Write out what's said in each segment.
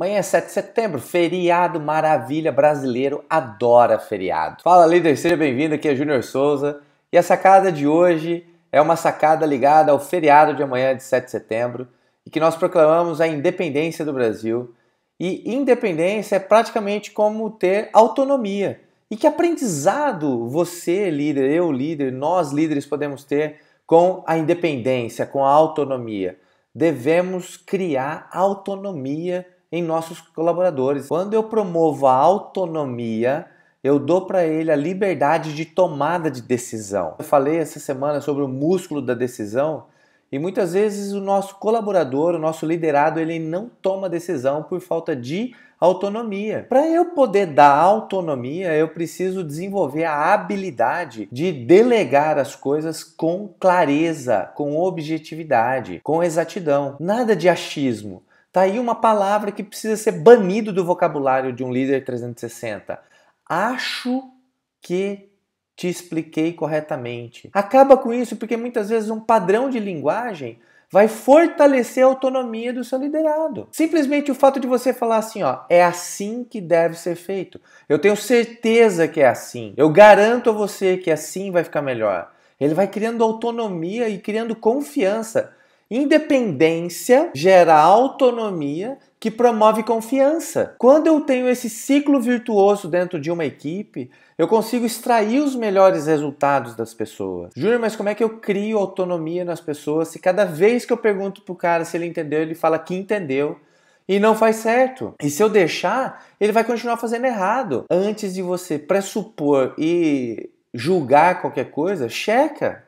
amanhã é 7 de setembro, feriado maravilha, brasileiro adora feriado. Fala líder, seja bem-vindo, aqui é Júnior Souza e a sacada de hoje é uma sacada ligada ao feriado de amanhã de 7 de setembro e que nós proclamamos a independência do Brasil. E independência é praticamente como ter autonomia. E que aprendizado você, líder, eu, líder, nós, líderes, podemos ter com a independência, com a autonomia? Devemos criar autonomia em nossos colaboradores. Quando eu promovo a autonomia, eu dou para ele a liberdade de tomada de decisão. Eu falei essa semana sobre o músculo da decisão e muitas vezes o nosso colaborador, o nosso liderado, ele não toma decisão por falta de autonomia. Para eu poder dar autonomia, eu preciso desenvolver a habilidade de delegar as coisas com clareza, com objetividade, com exatidão. Nada de achismo. Tá aí uma palavra que precisa ser banido do vocabulário de um líder 360. Acho que te expliquei corretamente. Acaba com isso porque muitas vezes um padrão de linguagem vai fortalecer a autonomia do seu liderado. Simplesmente o fato de você falar assim, ó, é assim que deve ser feito. Eu tenho certeza que é assim. Eu garanto a você que assim vai ficar melhor. Ele vai criando autonomia e criando confiança Independência gera autonomia que promove confiança. Quando eu tenho esse ciclo virtuoso dentro de uma equipe, eu consigo extrair os melhores resultados das pessoas. Júnior, mas como é que eu crio autonomia nas pessoas se cada vez que eu pergunto pro cara se ele entendeu, ele fala que entendeu e não faz certo? E se eu deixar, ele vai continuar fazendo errado. Antes de você pressupor e julgar qualquer coisa, checa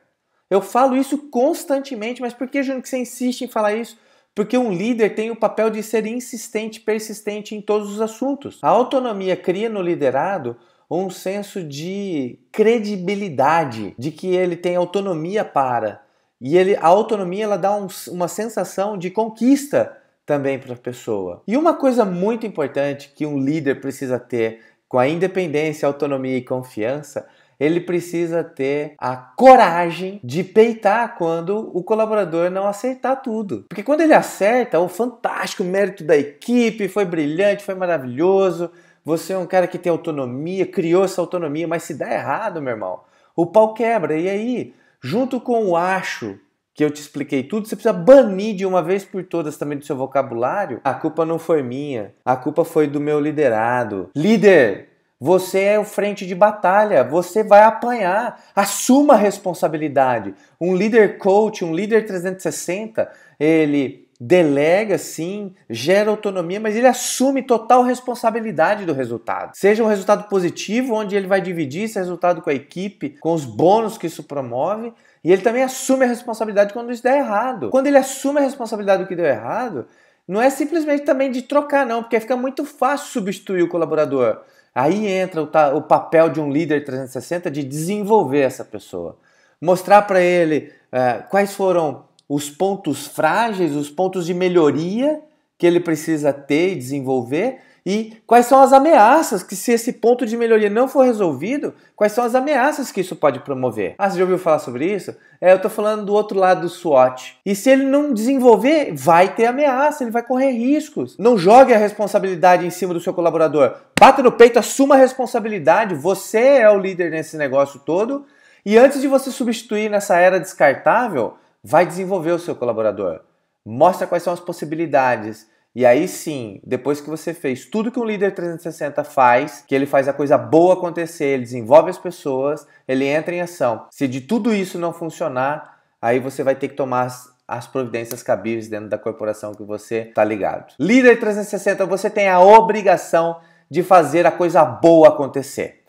eu falo isso constantemente, mas por que, Júnior, que você insiste em falar isso? Porque um líder tem o papel de ser insistente, persistente em todos os assuntos. A autonomia cria no liderado um senso de credibilidade, de que ele tem autonomia para. E ele, a autonomia ela dá um, uma sensação de conquista também para a pessoa. E uma coisa muito importante que um líder precisa ter com a independência, autonomia e confiança ele precisa ter a coragem de peitar quando o colaborador não acertar tudo. Porque quando ele acerta, o fantástico mérito da equipe, foi brilhante, foi maravilhoso. Você é um cara que tem autonomia, criou essa autonomia, mas se dá errado, meu irmão, o pau quebra. E aí, junto com o acho, que eu te expliquei tudo, você precisa banir de uma vez por todas também do seu vocabulário. A culpa não foi minha, a culpa foi do meu liderado. Líder, você é o frente de batalha, você vai apanhar, assuma a responsabilidade. Um líder coach, um líder 360, ele delega sim, gera autonomia, mas ele assume total responsabilidade do resultado. Seja um resultado positivo, onde ele vai dividir esse resultado com a equipe, com os bônus que isso promove, e ele também assume a responsabilidade quando isso der errado. Quando ele assume a responsabilidade do que deu errado, não é simplesmente também de trocar, não, porque fica muito fácil substituir o colaborador. Aí entra o, ta, o papel de um líder 360 de desenvolver essa pessoa, mostrar para ele é, quais foram os pontos frágeis, os pontos de melhoria que ele precisa ter e desenvolver e quais são as ameaças que, se esse ponto de melhoria não for resolvido, quais são as ameaças que isso pode promover? Ah, você já ouviu falar sobre isso? É, eu estou falando do outro lado do SWOT. E se ele não desenvolver, vai ter ameaça, ele vai correr riscos. Não jogue a responsabilidade em cima do seu colaborador. Bata no peito, assuma a responsabilidade. Você é o líder nesse negócio todo. E antes de você substituir nessa era descartável, vai desenvolver o seu colaborador. Mostra quais são as possibilidades e aí sim, depois que você fez tudo que um líder 360 faz, que ele faz a coisa boa acontecer, ele desenvolve as pessoas, ele entra em ação. Se de tudo isso não funcionar, aí você vai ter que tomar as, as providências cabíveis dentro da corporação que você está ligado. Líder 360, você tem a obrigação de fazer a coisa boa acontecer.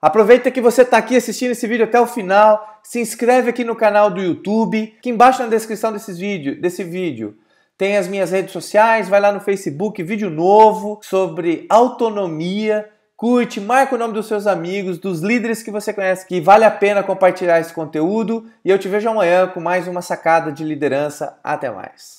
Aproveita que você está aqui assistindo esse vídeo até o final, se inscreve aqui no canal do YouTube, que embaixo na descrição vídeo, desse vídeo tem as minhas redes sociais, vai lá no Facebook, vídeo novo sobre autonomia. Curte, marca o nome dos seus amigos, dos líderes que você conhece, que vale a pena compartilhar esse conteúdo. E eu te vejo amanhã com mais uma sacada de liderança. Até mais.